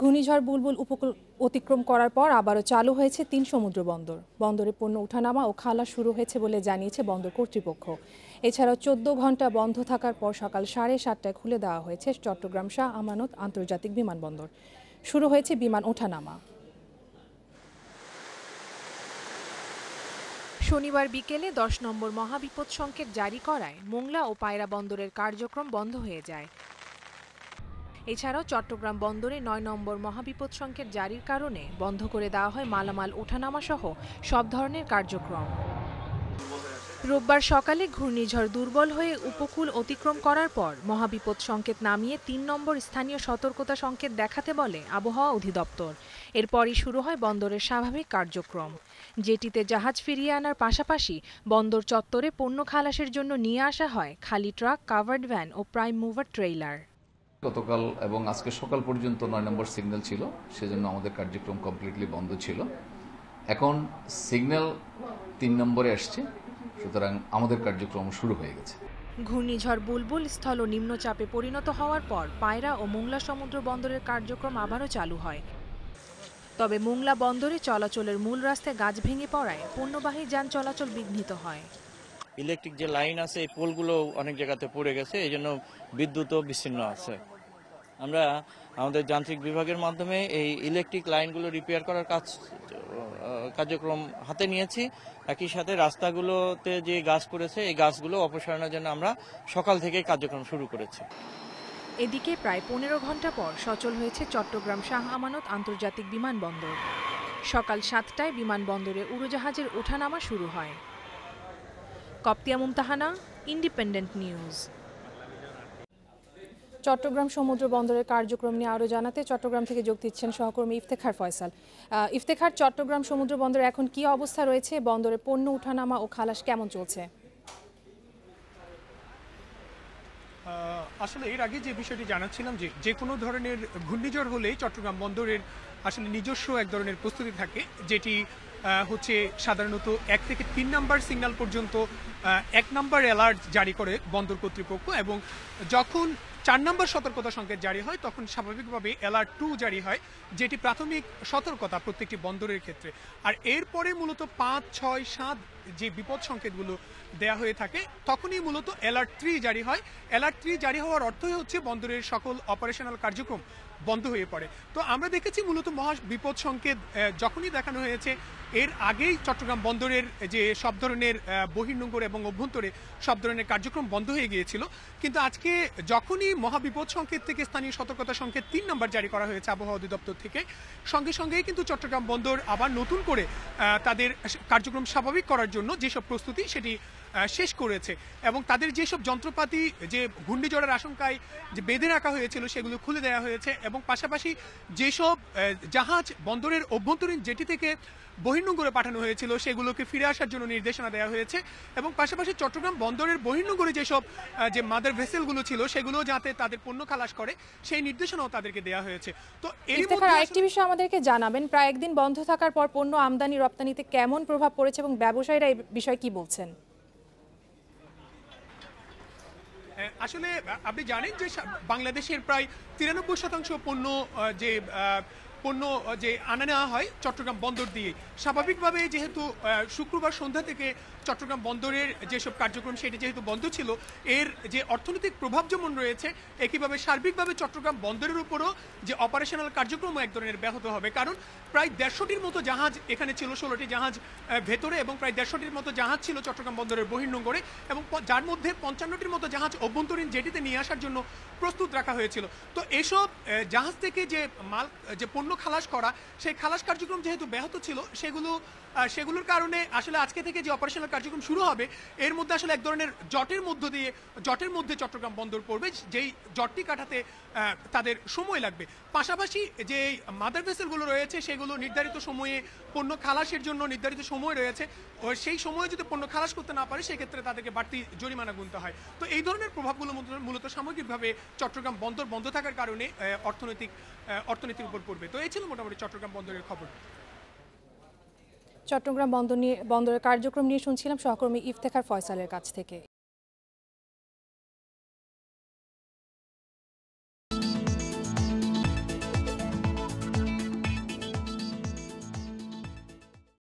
ঘূর্ণিঝড় বুলবুল উপকূল অতিক্রম করার পর আবারও চালু হয়েছে তিন সমুদ্র বন্দর বন্দরে পণ্য উঠানামা ও খালা শুরু হয়েছে বলে জানিয়েছে বন্দর কর্তৃপক্ষ এছাড়াও চোদ্দ ঘন্টা বন্ধ থাকার পর সকাল সাড়ে সাতটায় খুলে দেওয়া হয়েছে চট্টগ্রাম শাহ আমানত আন্তর্জাতিক বিমানবন্দর শুরু হয়েছে বিমান ওঠানামা শনিবার বিকেলে দশ নম্বর মহাবিপদ সংকেত জারি করায় মোংলা ও পায়রা বন্দরের কার্যক্রম বন্ধ হয়ে যায় এছাড়াও চট্টগ্রাম বন্দরে নয় নম্বর মহাবিপদ সংকেত জারির কারণে বন্ধ করে দেওয়া হয় মালামাল ওঠানামা সহ সব ধরনের কার্যক্রম রোববার সকালে ঘূর্ণিঝড় দুর্বল হয়ে উপকূল অতিক্রম করার পর মহাবিপদ সংকেত নামিয়ে তিন নম্বর স্থানীয় সতর্কতা সংকেত দেখাতে বলে আবহাওয়া অধিদপ্তর এরপরই শুরু হয় বন্দরের স্বাভাবিক কার্যক্রম যেটিতে জাহাজ ফিরিয়ে আনার পাশাপাশি বন্দর চত্বরে পণ্য খালাসের জন্য নিয়ে আসা হয় খালি ট্রাক কাভার্ড ভ্যান ও প্রাইম মুভার ট্রেইলার গতকাল এবং আজকে সকাল পর্যন্ত নয় নম্বর সিগন্যাল ছিল সেজন্য আমাদের কার্যক্রম কমপ্লিটলি বন্ধ ছিল এখন সিগন্যাল তিন নম্বরে আসছে সুতরাং আমাদের কার্যক্রম শুরু হয়ে গেছে ঘূর্ণিঝড় বুলবুল স্থল ও নিম্নচাপে পরিণত হওয়ার পর পায়রা ও মোংলা সমুদ্র বন্দরের কার্যক্রম আবারও চালু হয় তবে মোংলা বন্দরে চলাচলের মূল রাস্তায় গাছ ভেঙে পড়ায় পণ্যবাহী যান চলাচল বিঘ্নিত হয় ইলেকট্রিক যে লাইন আছে এই পোলগুলো অনেক জায়গাতে পড়ে গেছে এই জন্য বিদ্যুৎও বিচ্ছিন্ন আছে আমরা আমাদের যান্ত্রিক বিভাগের মাধ্যমে এই ইলেকট্রিক লাইনগুলো রিপেয়ার করার কাজ কার্যক্রম হাতে নিয়েছি একই সাথে রাস্তাগুলোতে যে গাছ করেছে এই গাছগুলো অপসারণের জন্য আমরা সকাল থেকে কার্যক্রম শুরু করেছি এদিকে প্রায় পনেরো ঘন্টা পর সচল হয়েছে চট্টগ্রাম শাহ আমানত আন্তর্জাতিক বিমানবন্দর সকাল সাতটায় বিমানবন্দরে উড়োজাহাজের ওঠানামা শুরু হয় কপ্তিয়া মুমতাহানা ইন্ডিপেন্ডেন্ট নিউজ চট্টগ্রাম সমুদ্র বন্দরের কার্যক্রম নিয়ে আরও জানাতে চট্টগ্রাম থেকে যোগ দিচ্ছেন সহকর্মী ইফতেখার ফয়সাল ইফতেখার চট্টগ্রাম সমুদ্র বন্দরে এখন কি অবস্থা রয়েছে বন্দরে পণ্য উঠানামা ও খালাস কেমন চলছে আসলে এর আগে যে বিষয়টি জানাচ্ছিলাম যে যে কোনো ধরনের ঘূর্ণিঝড় হলেই চট্টগ্রাম বন্দরের আসলে নিজস্ব এক ধরনের প্রস্তুতি থাকে যেটি হচ্ছে সাধারণত এক থেকে তিন নাম্বার সিগনাল পর্যন্ত এক নম্বর অ্যালার্ট জারি করে বন্দর কর্তৃপক্ষ এবং যখন চার নম্বর সতর্কতা সংকেত জারি হয় তখন স্বাভাবিকভাবে অ্যালার্ট টু জারি হয় যেটি প্রাথমিক সতর্কতা প্রত্যেকটি বন্দরের ক্ষেত্রে আর এরপরে মূলত পাঁচ ছয় সাত যে বিপদ সংকেতগুলো দেয়া হয়ে থাকে তখনই মূলত অ্যালার্ট থ্রি জারি হয় অ্যালার্ট থ্রি জারি হওয়ার অর্থই হচ্ছে বন্দরের সকল অপারেশনাল কার্যক্রম বন্ধ হয়ে পড়ে তো আমরা দেখেছি মূলত মহা বিপদ সংকেত যখনই দেখানো হয়েছে এর আগেই চট্টগ্রাম বন্দরের যে সব ধরনের বহির্নোঙ্গরে এবং অভ্যন্তরে সব ধরনের কার্যক্রম বন্ধ হয়ে গিয়েছিল কিন্তু আজকে যখনই মহাবিপদ সংকেত থেকে স্থানীয় সতর্কতা সংকেত তিন নম্বর জারি করা হয়েছে আবহাওয়া অধিদপ্তর থেকে সঙ্গে সঙ্গেই কিন্তু চট্টগ্রাম বন্দর আবার নতুন করে তাদের কার্যক্রম স্বাভাবিক করার জন্য যেসব প্রস্তুতি সেটি শেষ করেছে এবং তাদের যেসব যন্ত্রপাতি যে ঘূর্ণিঝড়ের আশঙ্কায় যে বেঁধে রাখা হয়েছিল সেগুলো খুলে দেওয়া হয়েছে এবং পাশাপাশি যেসব জাহাজ বন্দরের অভ্যন্তরীণ জেটি থেকে বহির্নগরে পাঠানো হয়েছিল সেগুলোকে ফিরে আসার জন্য নির্দেশনা দেওয়া হয়েছে এবং পাশাপাশি চট্টগ্রাম বন্দরের বহির্নগরে যেসব যে মাদার ভেসেলগুলো ছিল সেগুলো যাতে তাদের পণ্য খালাস করে সেই নির্দেশনাও তাদেরকে দেওয়া হয়েছে তো এর মধ্যে আরেকটি বিষয় আমাদেরকে জানাবেন প্রায় একদিন বন্ধ থাকার পর পণ্য আমদানি রপ্তানিতে কেমন প্রভাব পড়েছে এবং ব্যবসায়ীরা এই বিষয়ে কি বলছেন আসলে আপনি জানেন যে বাংলাদেশের প্রায় তিরানব্বই শতাংশ পণ্য যে পণ্য যে আনা নেওয়া হয় চট্টগ্রাম বন্দর দিয়ে স্বাভাবিকভাবে যেহেতু শুক্রবার সন্ধ্যা থেকে চট্টগ্রাম বন্দরের যেসব কার্যক্রম সেটা যেহেতু বন্ধ ছিল এর যে অর্থনৈতিক প্রভাব যেমন রয়েছে একইভাবে সার্বিকভাবে চট্টগ্রাম বন্দরের উপরও যে অপারেশনাল কার্যক্রম এক ধরনের ব্যাহত হবে কারণ প্রায় দেড়শোটির মতো জাহাজ এখানে ছিল ষোলোটি জাহাজ ভেতরে এবং প্রায় দেড়শোটির মতো জাহাজ ছিল চট্টগ্রাম বন্দরের বহির্নোঙ্গরে এবং যার মধ্যে পঞ্চান্নটির মতো জাহাজ অভ্যন্তরীণ জেটিতে নিয়ে আসার জন্য প্রস্তুত রাখা হয়েছিল তো এসব জাহাজ থেকে যে মাল যে পণ্য সেগুলো খালাস করা সেই খালাস কার্যক্রম যেহেতু ব্যাহত ছিল সেগুলো সেগুলোর কারণে আসলে আজকে থেকে যে অপারেশনাল কার্যক্রম শুরু হবে এর মধ্যে আসলে এক ধরনের জটের মধ্য দিয়ে জটের মধ্যে চট্টগ্রাম বন্দর পড়বে যেই জটটি কাটাতে তাদের সময় লাগবে পাশাপাশি যে মাদার ভেসেলগুলো রয়েছে সেগুলো নির্ধারিত সময়ে পণ্য খালাসের জন্য নির্ধারিত সময় রয়েছে সেই সময়ে যদি পণ্য খালাস করতে না পারে সেক্ষেত্রে তাদেরকে বাড়তি জরিমানা গুনতে হয় তো এই ধরনের প্রভাবগুলো মূলত সামগ্রিকভাবে চট্টগ্রাম বন্দর বন্ধ থাকার কারণে অর্থনৈতিক অর্থনীতির উপর পড়বে তো হয়েছিল মোটামুটি চট্টগ্রাম বন্দরের খবর চট্টগ্রাম বন্দর নিয়ে বন্দরের কার্যক্রম নিয়ে শুনছিলাম সহকর্মী ইফতেখার ফয়সালের কাছ থেকে